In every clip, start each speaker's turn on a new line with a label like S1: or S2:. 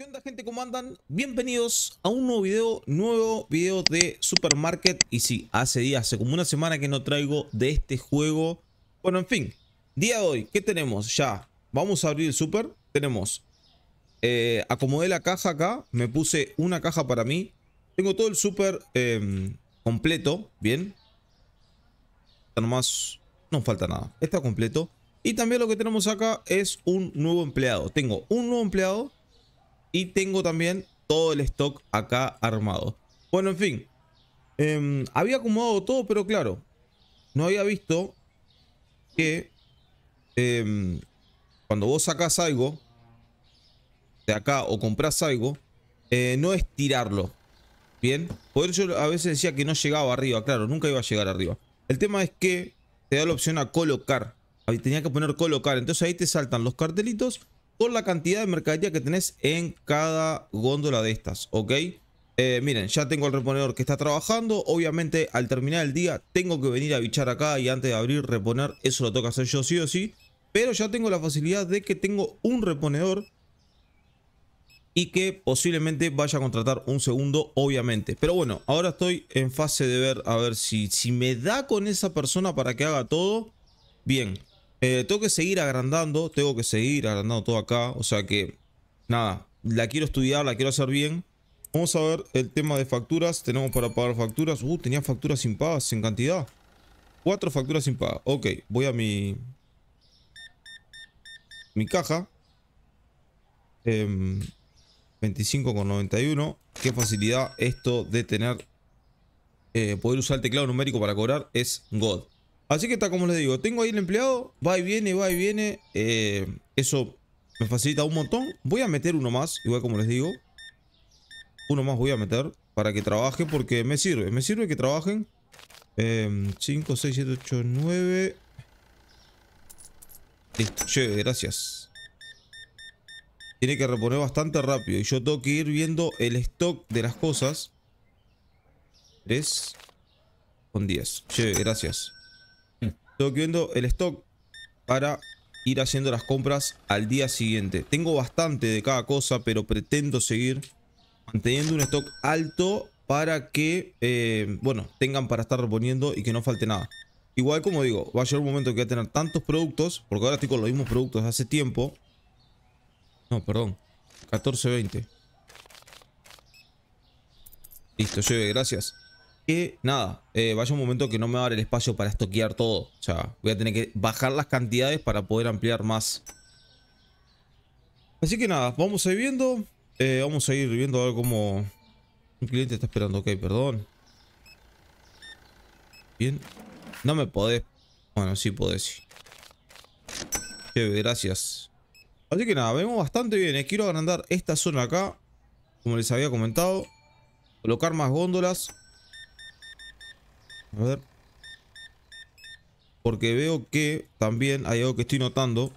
S1: ¿Qué onda gente? ¿Cómo andan? Bienvenidos a un nuevo video, nuevo video de Supermarket Y sí, hace días, hace como una semana que no traigo de este juego Bueno, en fin, día de hoy, ¿qué tenemos? Ya, vamos a abrir el super Tenemos, eh, acomodé la caja acá, me puse una caja para mí Tengo todo el super em, completo, bien Está nomás, no falta nada, está completo Y también lo que tenemos acá es un nuevo empleado Tengo un nuevo empleado y tengo también todo el stock acá armado. Bueno, en fin. Em, había acomodado todo, pero claro. No había visto que em, cuando vos sacas algo de acá o compras algo, eh, no es tirarlo. Bien, por eso a veces decía que no llegaba arriba, claro, nunca iba a llegar arriba. El tema es que te da la opción a colocar. Ahí tenía que poner colocar, entonces ahí te saltan los cartelitos con la cantidad de mercadería que tenés en cada góndola de estas, ¿ok? Eh, miren, ya tengo el reponedor que está trabajando. Obviamente, al terminar el día, tengo que venir a bichar acá y antes de abrir, reponer. Eso lo toca hacer yo sí o sí. Pero ya tengo la facilidad de que tengo un reponedor y que posiblemente vaya a contratar un segundo, obviamente. Pero bueno, ahora estoy en fase de ver a ver si, si me da con esa persona para que haga todo. Bien, eh, tengo que seguir agrandando, tengo que seguir agrandando todo acá. O sea que, nada, la quiero estudiar, la quiero hacer bien. Vamos a ver el tema de facturas. Tenemos para pagar facturas. Uh, tenía facturas sin pagar, en cantidad. Cuatro facturas sin pagar. Ok, voy a mi... Mi caja. 25,91. Em, Qué facilidad esto de tener... Eh, poder usar el teclado numérico para cobrar es God. Así que está como les digo, tengo ahí el empleado, va y viene, va y viene. Eh, eso me facilita un montón. Voy a meter uno más, igual como les digo. Uno más voy a meter para que trabaje porque me sirve. Me sirve que trabajen. 5, 6, 7, 8, 9. Listo, lleve, gracias. Tiene que reponer bastante rápido. Y yo tengo que ir viendo el stock de las cosas. 3 con 10. Lleve, gracias. Tengo que viendo el stock para ir haciendo las compras al día siguiente. Tengo bastante de cada cosa, pero pretendo seguir manteniendo un stock alto para que, eh, bueno, tengan para estar reponiendo y que no falte nada. Igual, como digo, va a llegar un momento que voy a tener tantos productos, porque ahora estoy con los mismos productos de hace tiempo. No, perdón. 14.20. Listo, lleve, gracias que, nada, eh, vaya un momento que no me va a dar el espacio para estoquear todo. O sea, voy a tener que bajar las cantidades para poder ampliar más. Así que nada, vamos a ir viendo. Eh, vamos a ir viendo a ver cómo... Un cliente está esperando, ok, perdón. Bien. No me podés. Bueno, sí podés. gracias. Así que nada, vemos bastante bien. Eh. Quiero agrandar esta zona acá. Como les había comentado. Colocar más góndolas. A ver. Porque veo que también hay algo que estoy notando.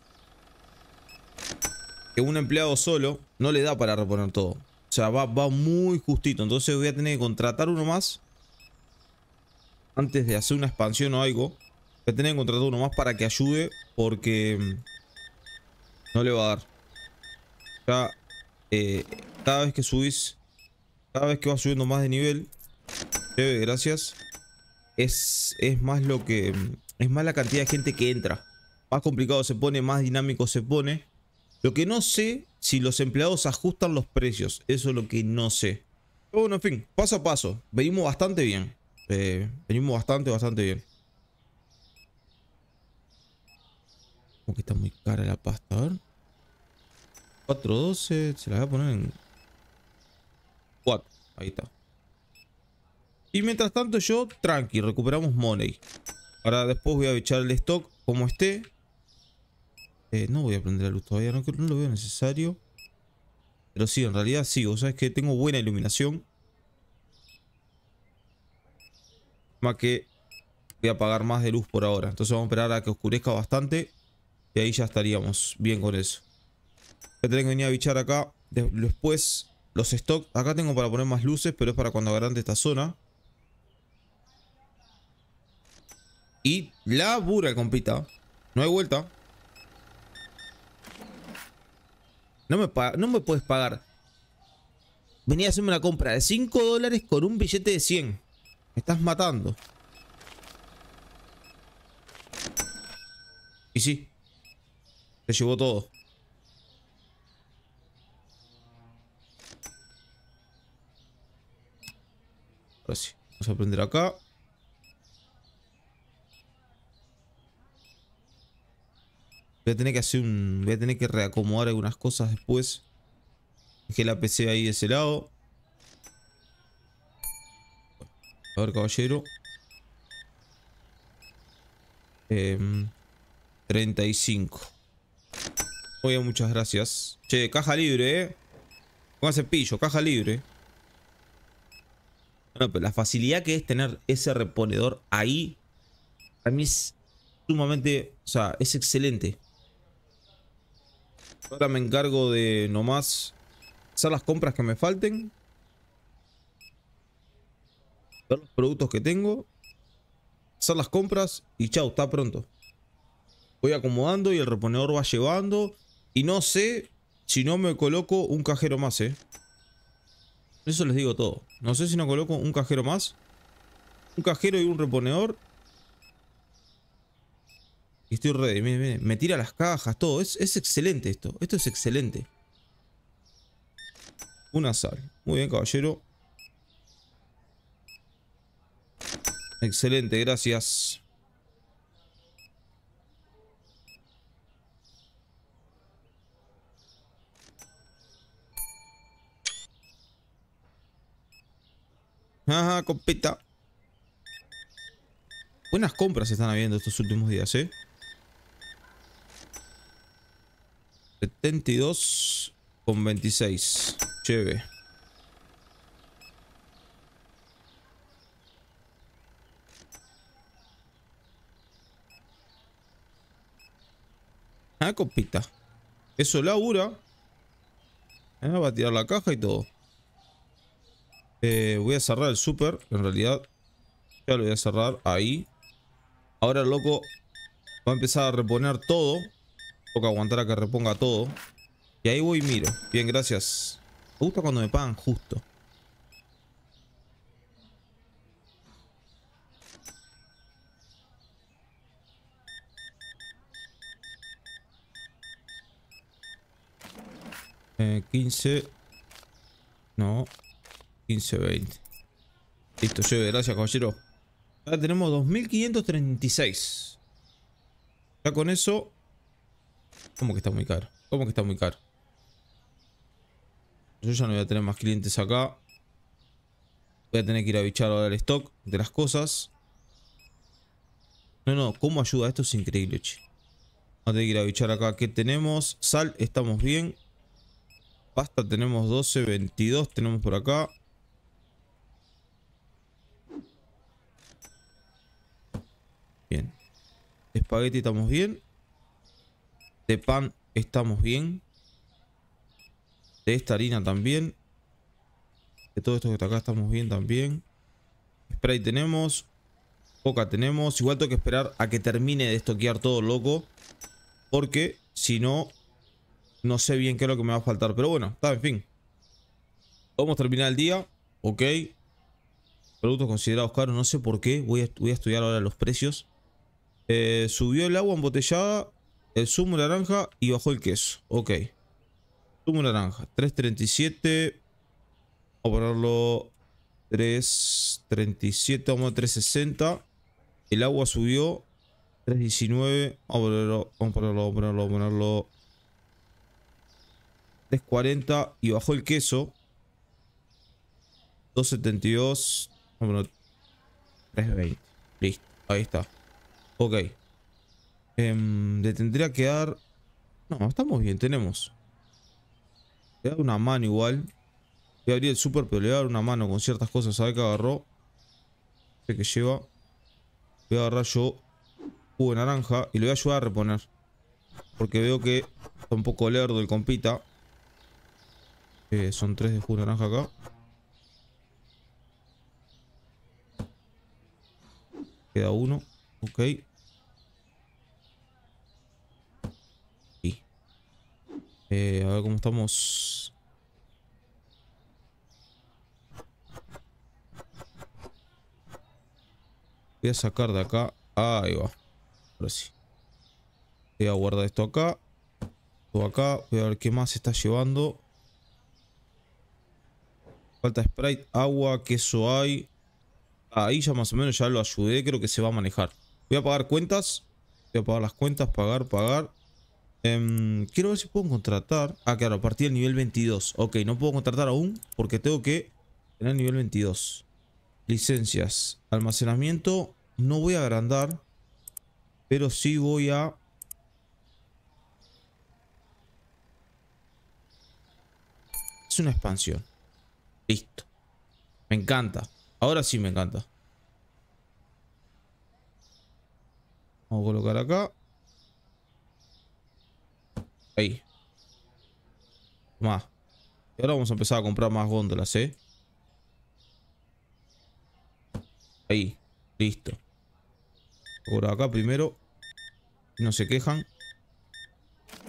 S1: Que un empleado solo no le da para reponer todo. O sea, va, muy justito. Entonces voy a tener que contratar uno más. Antes de hacer una expansión o algo. Voy a tener que contratar uno más para que ayude. Porque mm, no le va a dar. Ya, eh, cada vez que subís. Cada vez que vas subiendo más de nivel. gracias es, más lo que... Es más la cantidad de gente que entra. Más complicado se pone, más dinámico se pone. Lo que no sé, si los empleados ajustan los precios. Eso es lo que no sé. bueno, en fin, paso a paso. Venimos bastante bien. Eh, venimos bastante, bastante bien. Como que está muy cara la pasta, a ver. 4.12, se la voy a poner en 4. Ahí está. Y mientras tanto yo, tranqui, recuperamos money. Ahora después voy a echar el stock como esté. Eh, no voy a prender la luz todavía, no, no lo veo necesario. Pero sí, en realidad sí, o sea, es que tengo buena iluminación. Más que voy a apagar más de luz por ahora. Entonces vamos a esperar a que oscurezca bastante. Y ahí ya estaríamos bien con eso. Voy a que venir a bichar acá. Después los stocks. Acá tengo para poner más luces, pero es para cuando agrande esta zona. Y labura, compita. No hay vuelta. No me, no me puedes pagar. Venía a hacerme una compra de 5 dólares con un billete de 100. Me estás matando. Y sí. Te llevó todo. Ahora sí. Vamos a prender acá. Voy a tener que hacer un... Voy a tener que reacomodar algunas cosas después. Dejé la PC ahí de ese lado. A ver, caballero. 35. Em, Muy muchas gracias. Che, caja libre, ¿eh? hace pillo, caja libre. Bueno, la facilidad que es tener ese reponedor ahí, a mí es sumamente, o sea, es excelente. Ahora me encargo de nomás hacer las compras que me falten. Ver los productos que tengo. Hacer las compras y chao, está pronto. Voy acomodando y el reponedor va llevando. Y no sé si no me coloco un cajero más, ¿eh? Eso les digo todo. No sé si no coloco un cajero más. Un cajero y un reponedor estoy ready. miren. Me tira las cajas, todo. Es, excelente esto. Esto es excelente. Una sal. Muy bien, caballero. Excelente, gracias. Ajá, compita. Buenas compras están habiendo estos últimos días, ¿eh? 72 con 26. Chévere. Ah, copita. Eso labura. Ah, va a tirar la caja y todo. Eh, voy a cerrar el super. En realidad, ya lo voy a cerrar ahí. Ahora, loco, va a empezar a reponer todo. Tengo que aguantar a que reponga todo. Y ahí voy y miro. Bien, gracias. Me gusta cuando me pagan justo. Eh, 15. No. 15, 20. Listo, lleve. Gracias, caballero. Ahora tenemos 2536. Ya con eso ¿Cómo que está muy caro? ¿Cómo que está muy caro? Yo ya no voy a tener más clientes acá. Voy a tener que ir a bichar ahora el stock de las cosas. No, no, ¿cómo ayuda? Esto es increíble, che. Vamos a tener que ir a bichar acá. ¿Qué tenemos? Sal, estamos bien. Pasta, tenemos 12, 22. Tenemos por acá. Bien. Espagueti, estamos bien. De pan estamos bien. De esta harina también. De todo esto que está acá estamos bien también. Spray tenemos. poca tenemos. Igual tengo que esperar a que termine de estoquear todo, loco. Porque si no, no sé bien qué es lo que me va a faltar. Pero bueno, está, en fin. Vamos a terminar el día. Ok. Productos considerados caros, no sé por qué. Voy a, voy estudiar ahora los precios. Eh, subió el agua embotellada el zumo naranja y bajó el queso. Ok. Zumo naranja. 3.37. Vamos a ponerlo 3.37. Vamos a 3.60. El agua subió. 3.19. Vamos a ponerlo. Vamos a ponerlo. Vamos a ponerlo. 3.40 y bajó el queso. 2.72. Vamos a ponerlo. 3.20. Listo. Ahí está. Ok. Em, le tendría que dar... No, estamos bien, tenemos. Le da una mano igual. Voy a abrir el super, pero le voy a dar una mano con ciertas cosas. A ver que agarró. Este que lleva. Voy a agarrar yo jugo de naranja y le voy a ayudar a reponer. Porque veo que está un poco lerdo el compita. Eh, son tres de jugo naranja acá. Queda uno. Ok. Eh, a ver cómo estamos. Voy a sacar de acá. Ah, ahí va. Ahora sí. Voy a guardar esto acá. Todo acá. Voy a ver qué más se está llevando. Falta Sprite, agua, queso hay. Ah, ahí ya más o menos ya lo ayudé. Creo que se va a manejar. Voy a pagar cuentas. Voy a pagar las cuentas. Pagar, pagar. Em, quiero ver si puedo contratar. Ah, claro, a partir del nivel 22. Ok, no puedo contratar aún porque tengo que tener nivel 22. Licencias. Almacenamiento. No voy a agrandar. Pero sí voy a... Es una expansión. Listo. Me encanta. Ahora sí me encanta. Vamos a colocar acá. Ahí. Más. Y ahora vamos a empezar a comprar más góndolas, ¿eh? Ahí. Listo. Por acá primero. No se quejan.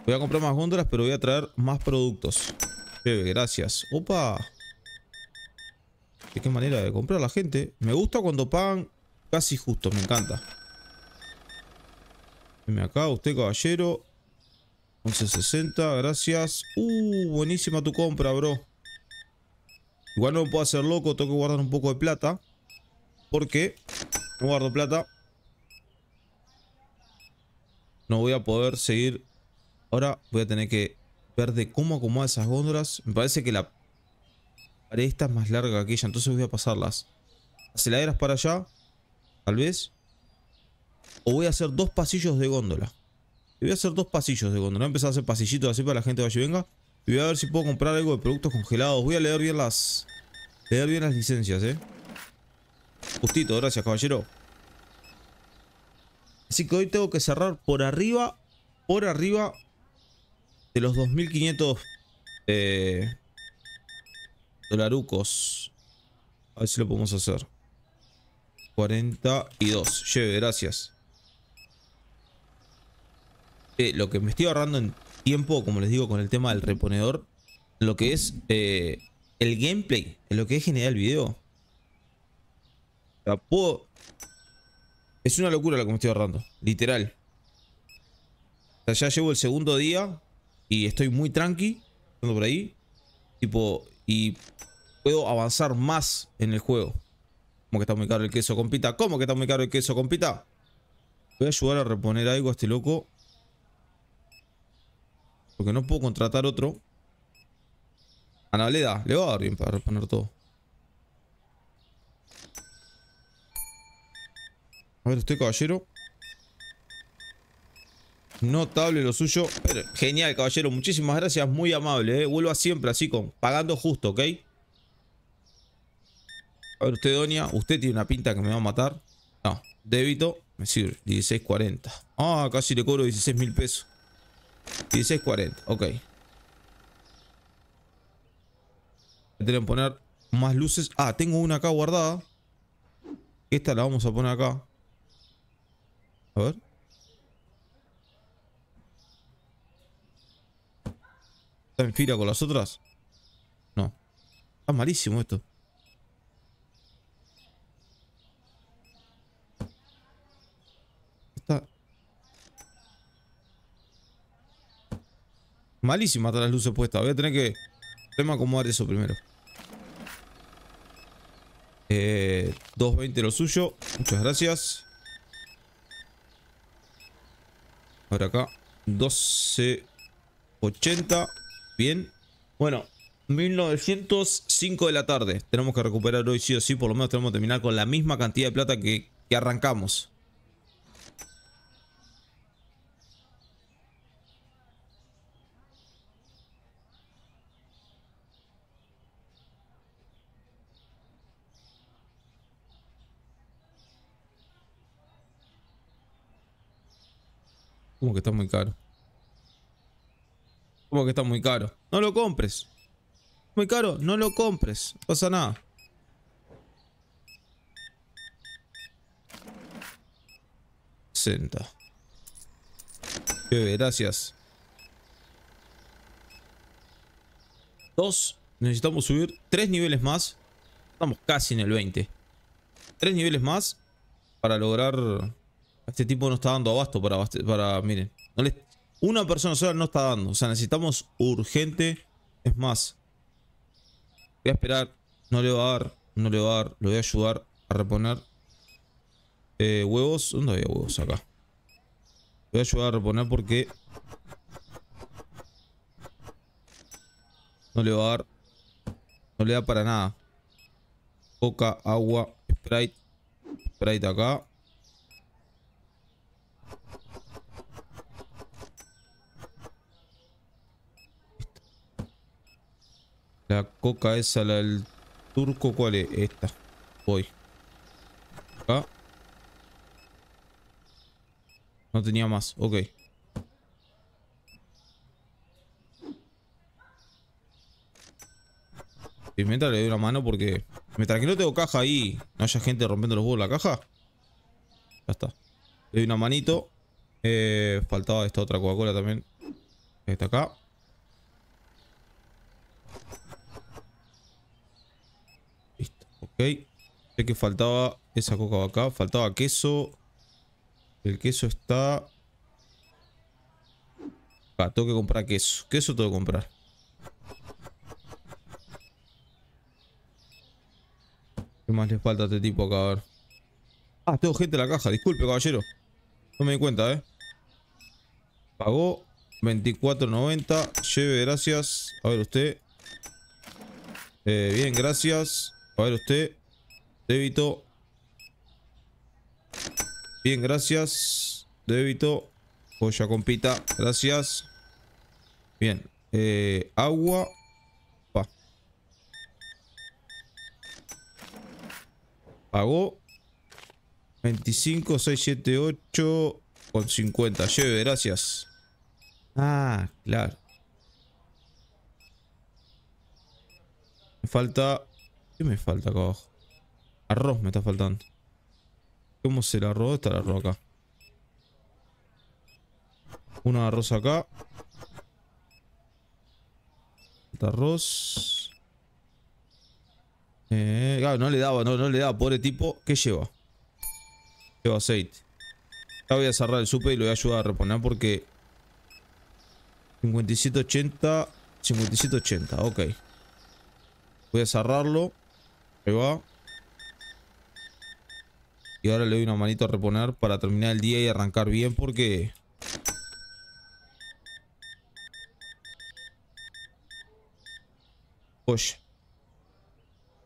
S1: Voy a comprar más góndolas, pero voy a traer más productos. gracias. ¡Opa! ¿De qué manera de comprar la gente? Me gusta cuando pagan casi justo, me encanta. Venme acá, usted caballero. 11.60, gracias. Uh, buenísima tu compra, bro. Igual no me puedo hacer loco, tengo que guardar un poco de plata. Porque no guardo plata. No voy a poder seguir. Ahora voy a tener que ver de cómo acomodar esas góndolas. Me parece que la pared está más larga que aquella, entonces voy a pasarlas. Las para allá, tal vez. O voy a hacer dos pasillos de góndola voy a hacer dos pasillos de cuando no empezó a hacer pasillitos así para la gente vaya y venga. Y voy a ver si puedo comprar algo de productos congelados. Voy a leer bien las... Leer bien las licencias, eh. Justito, gracias, caballero. Así que hoy tengo que cerrar por arriba... Por arriba... De los 2500... Eh... Dolarucos. A ver si lo podemos hacer. 42. Lleve, gracias lo que me estoy ahorrando en tiempo, como les digo, con el tema del reponedor, lo que es eh, el gameplay, lo que es generar el video. O sea, puedo... Es una locura lo que me estoy ahorrando, literal. O sea, ya llevo el segundo día y estoy muy tranqui, ando por ahí, tipo, y puedo avanzar más en el juego. Como que está muy caro el queso, compita. ¿Cómo que está muy caro el queso, compita? Voy a ayudar a reponer algo a este loco porque no puedo contratar otro. Analeda, le va a dar bien para reponer todo. A ver, usted, caballero. Notable lo suyo. genial, caballero. Muchísimas gracias. Muy amable. ¿eh? Vuelva siempre así con pagando justo, ¿ok? A ver, usted, doña. Usted tiene una pinta que me va a matar. No. Débito. Me sirve. 16.40. Ah, casi le cobro 16 mil pesos. 16.40, ok. Tienen que poner más luces. Ah, tengo una acá guardada. Esta la vamos a poner acá. A ver. ¿Está en fila con las otras? No. Está malísimo esto. Malísima está las luces puestas. Voy a tener que... a acomodar eso primero. 220 eh, lo suyo. Muchas gracias. Ahora acá. 1280. Bien. Bueno. 1905 de la tarde. Tenemos que recuperar hoy sí o sí. Por lo menos tenemos que terminar con la misma cantidad de plata que arrancamos. ¿Cómo que está muy caro? ¿Cómo que está muy caro? No lo compres. Muy caro, no lo compres. No pasa nada. 60. Bebe, gracias. Dos. Necesitamos subir tres niveles más. Estamos casi en el 20. Tres niveles más para lograr este tipo no está dando abasto para... para miren, una persona sola no está dando. O sea, necesitamos urgente. Es más, voy a esperar. No le va a dar, no le va a dar. Lo voy a ayudar a reponer eh, huevos. ¿Dónde había huevos? Acá. voy a ayudar a reponer porque... No le va a dar. No le da para nada. Coca, agua, Sprite. Sprite acá. La coca esa, la del turco, ¿cuál es? Esta. Voy. Acá. No tenía más. Ok. Mientras le doy una mano porque... Mientras que no tengo caja ahí, no haya gente rompiendo los huevos la caja. Ya está. Le doy una manito. Eh, faltaba esta otra Coca-Cola también. Esta acá. Ok. Sé que faltaba esa coca acá. Faltaba queso. El queso está... Ah, tengo que comprar queso. Queso tengo que comprar. ¿Qué más le falta a este tipo acá? A ver. Ah, tengo gente en la caja. Disculpe, caballero. No me di cuenta, ¿eh? Pagó 24.90. Lleve, gracias. A ver usted. Eh, bien, gracias. A ver usted. Débito. Bien, gracias. Débito. Joya, compita. Gracias. Bien. Eh, agua. Pa. Pagó. 25, 6, 7, 8. Con 50. Lleve, gracias. Ah, claro. Me falta me falta acá abajo? Arroz me está faltando. ¿Cómo será arroz? Está el arroz acá. arroz acá. Falta arroz. Eh, no le daba, no, no le daba, pobre tipo. ¿Qué lleva? Lleva aceite. Acá voy a cerrar el super y lo voy a ayudar a reponer porque... 5780... 5780, ok. Voy a cerrarlo va. Y ahora le doy una manito a reponer para terminar el día y arrancar bien porque... Oye.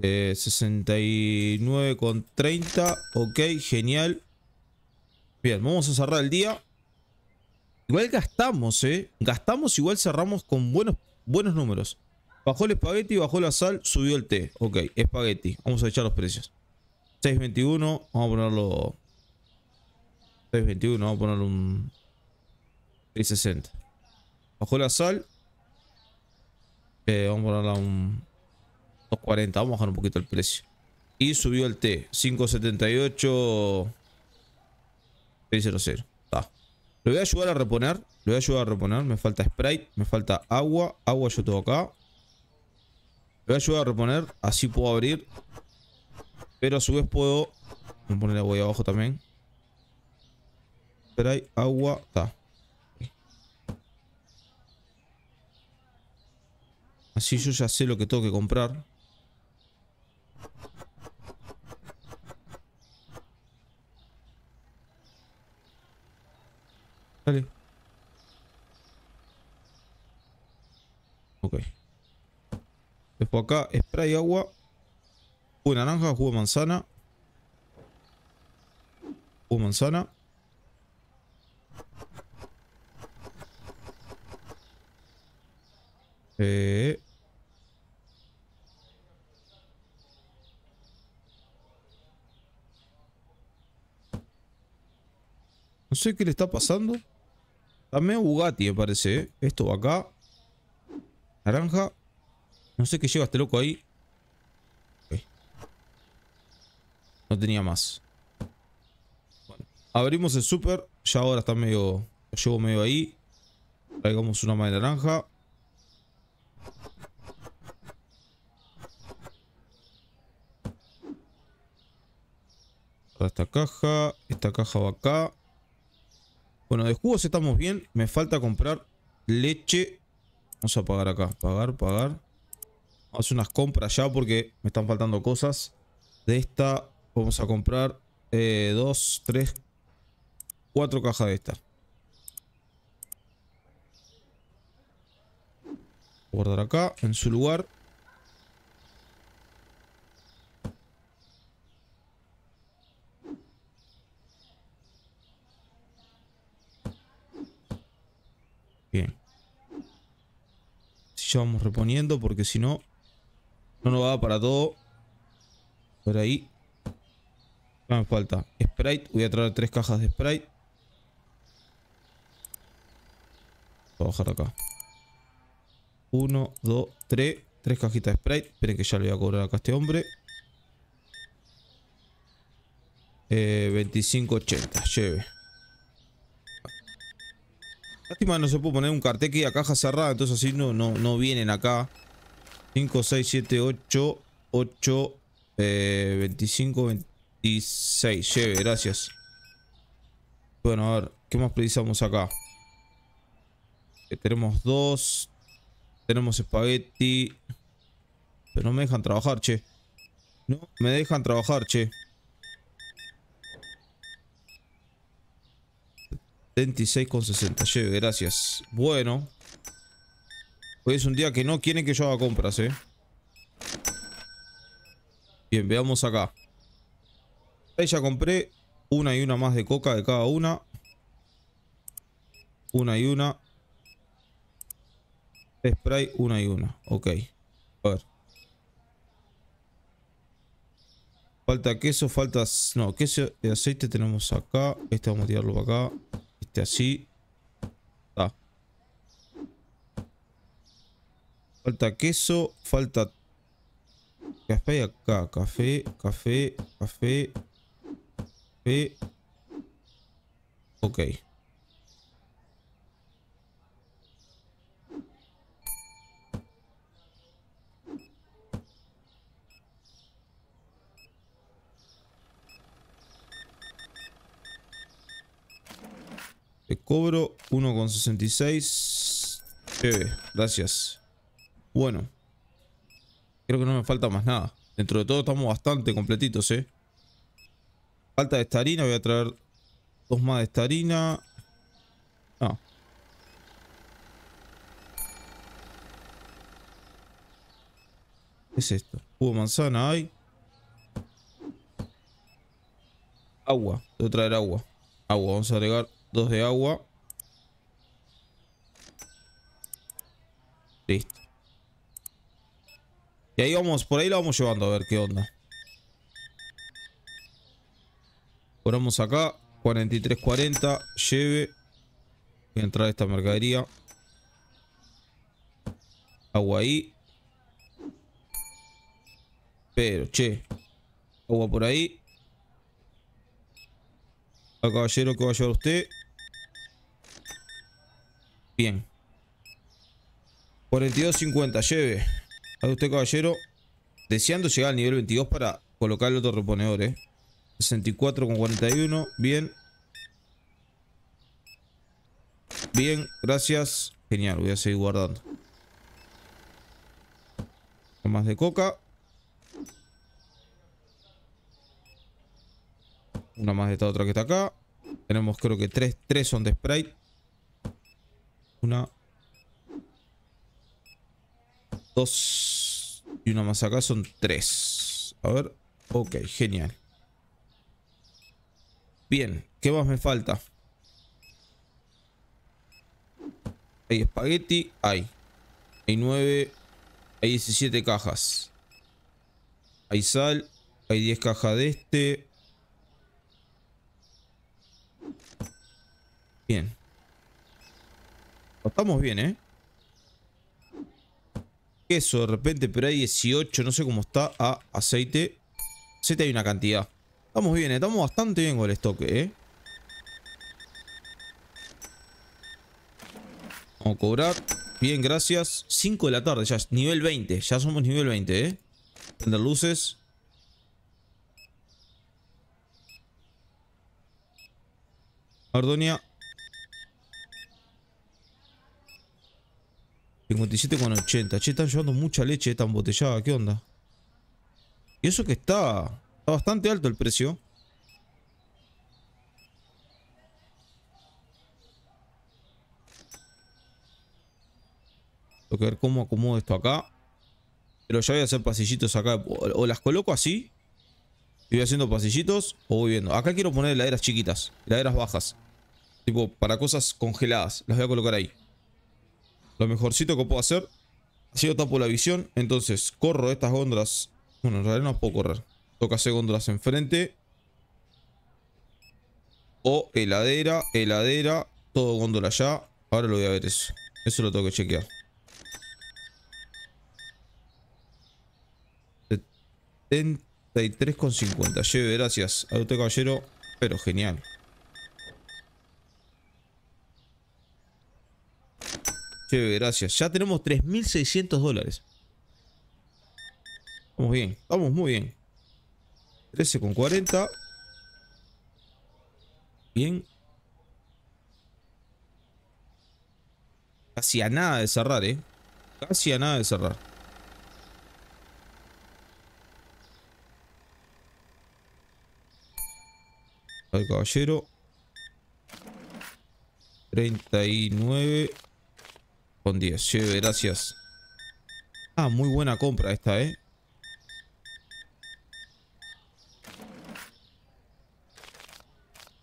S1: 69,30. Eh, ok, genial. Bien, vamos a cerrar el día. Igual gastamos, ¿eh? Gastamos, igual cerramos con buenos, buenos números. Bajó el espagueti, bajó la sal, subió el té. Ok, espagueti. Vamos a echar los precios. 6.21, vamos a ponerlo... 6.21, vamos a ponerlo un... 660. Bajó la sal. Eh, vamos a ponerla un... 2.40, vamos a bajar un poquito el precio. Y subió el té. 5.78... 6.00. Está. Lo voy a ayudar a reponer. Lo voy a ayudar a reponer. Me falta Sprite, me falta agua. Agua yo tengo acá voy a ayudar a reponer. Así puedo abrir. Pero a su vez puedo... Voy a poner agua ahí abajo también. Pero hay agua... Así yo ya sé lo que tengo que comprar. Dale. Ok. Después acá, spray agua. Jugo naranja, jugo de manzana. Jugo manzana. Eh. No sé qué le está pasando. Dame Bugatti, me parece. Eh. Esto va acá. Naranja. No sé qué lleva este loco ahí. No tenía más. Bueno, abrimos el super. Ya ahora está medio... Lo llevo medio ahí. Traigamos una más de naranja. esta caja. Esta caja va acá. Bueno, de jugos estamos bien. Me falta comprar leche. Vamos a pagar acá. Pagar, pagar. Hace unas compras ya porque me están faltando cosas. De esta vamos a comprar eh, dos, tres, cuatro cajas de esta. Guardar acá, en su lugar. Bien. Si ya vamos reponiendo porque si no no nos va para todo. Por ahí. no me falta? Sprite. Voy a traer tres cajas de Sprite. Voy a bajar acá. Uno, dos, tres. Tres cajitas de Sprite. Esperen que ya le voy a cobrar acá a este hombre. 25.80. Eh, Lleve. Lástima no se puede poner un cartel que a caja cerrada, entonces así no, no, no vienen acá 5, 6, 7, 8, 8, eh, 25, 26. Lleve, gracias. Bueno, a ver, ¿qué más precisamos acá? Eh, tenemos dos. Tenemos espagueti. Pero no me dejan trabajar, che. No, me dejan trabajar, che. 26,60. Lleve, gracias. Bueno, Hoy es un día que no quieren que yo haga compras, ¿eh? Bien, veamos acá. Ahí ya compré una y una más de coca de cada una. Una y una. Spray, una y una. Ok. A ver. Falta queso, falta... No, queso de aceite tenemos acá. Este vamos a tirarlo para acá. Este así. Falta queso, falta café acá. Café, café, café, café. Ok. Te cobro 1,66. Bebé... gracias. Bueno. Creo que no me falta más nada. Dentro de todo estamos bastante completitos, ¿eh? Falta de esta harina. Voy a traer dos más de esta harina. Ah. ¿Qué es esto? Jugo de manzana hay. Agua. Debo traer agua. Agua. Vamos a agregar dos de agua. Listo. Y ahí vamos, por ahí la vamos llevando a ver qué onda. Ponemos acá. 43.40. Lleve. Voy a entrar a esta mercadería. Agua ahí. Pero, che. Agua por ahí. Al caballero que va a llevar usted. Bien. 42.50. Lleve. A usted, caballero. Deseando llegar al nivel 22 para colocar el otro reponedor, ¿eh? 64 con 41. Bien. Bien, gracias. Genial, voy a seguir guardando. Más de coca. Una más de esta otra que está acá. Tenemos creo que tres, tres son de Sprite. Una, Dos. Y una más acá son tres. A ver. Ok, genial. Bien, ¿qué más me falta? Hay espagueti, hay. Hay nueve, hay 17 cajas. Hay sal, hay 10 cajas de este. Bien. Estamos bien, ¿eh? queso de repente, pero hay 18, no sé cómo está, a aceite. Aceite hay una cantidad. Estamos bien, eh, estamos bastante bien con el estoque, ¿eh? Vamos a cobrar. Bien, gracias. 5 de la tarde, ya es nivel 20. Ya somos nivel 20, ¿eh? Prender luces. Ardonia, 57,80. Che, están llevando mucha leche esta embotellada. ¿Qué onda? Y eso que está... Está bastante alto el precio. Tengo que ver cómo acomodo esto acá. Pero ya voy a hacer pasillitos acá. O las coloco así. Y voy haciendo pasillitos. O voy viendo. Acá quiero poner heladeras chiquitas. Heladeras bajas. Tipo, para cosas congeladas. Las voy a colocar ahí. Lo mejorcito que puedo hacer. Así lo tapo la visión, entonces corro estas góndolas. Bueno, en realidad no puedo correr. Toca hacer góndolas enfrente. O heladera, heladera, todo góndola ya. Ahora lo voy a ver eso. Eso lo tengo que chequear. con 73,50. Lleve, gracias. A usted, caballero. Pero genial. gracias. Ya tenemos 3.600 dólares. Vamos bien, vamos muy bien. 13 con 40. Bien. Casi a nada de cerrar, eh. Casi a nada de cerrar. Al caballero. 39. Con 10, cheve, gracias. Ah, muy buena compra esta, eh.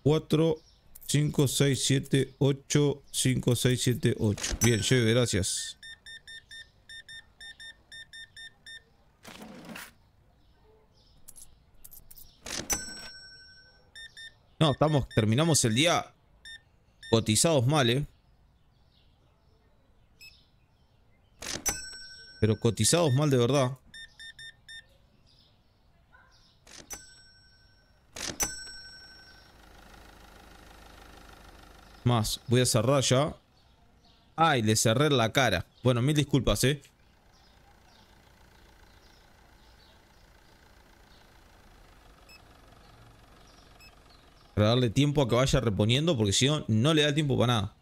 S1: 4, 5, 6, 7, 8, 5, 6, 7, 8. Bien, cheve, gracias. No, terminamos el día. Cotizados mal, eh. Pero cotizados mal de verdad. Más, voy a cerrar ya. Ay, le cerré la cara. Bueno, mil disculpas, eh. Para darle tiempo a que vaya reponiendo, porque si no, no le da tiempo para nada.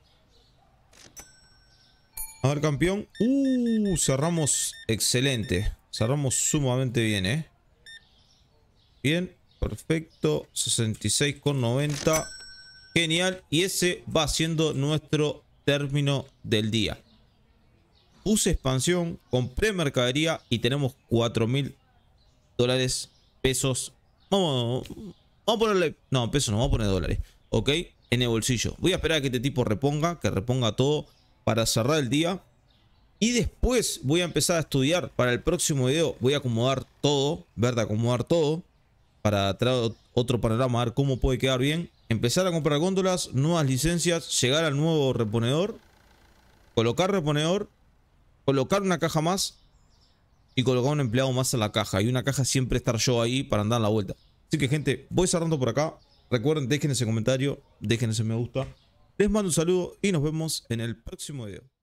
S1: A ver, campeón. Uh, cerramos excelente. Cerramos sumamente bien, ¿eh? Bien, perfecto. 66,90. Genial. Y ese va siendo nuestro término del día. Puse expansión, compré mercadería y tenemos 4 mil dólares, pesos. Vamos, a ponerle... No, pesos no, vamos a poner dólares. ¿Ok? En el bolsillo. Voy a esperar a que este tipo reponga, que reponga todo para cerrar el día. Y después voy a empezar a estudiar para el próximo video. Voy a acomodar todo, verdad, acomodar todo. Para traer otro panorama, a ver cómo puede quedar bien. Empezar a comprar góndolas, nuevas licencias, llegar al nuevo reponedor. Colocar reponedor. Colocar una caja más. Y colocar un empleado más en la caja. Y una caja siempre estar yo ahí para andar la vuelta. Así que gente, voy cerrando por acá. Recuerden, dejen ese comentario, dejen ese me gusta. Les mando un saludo y nos vemos en el próximo video.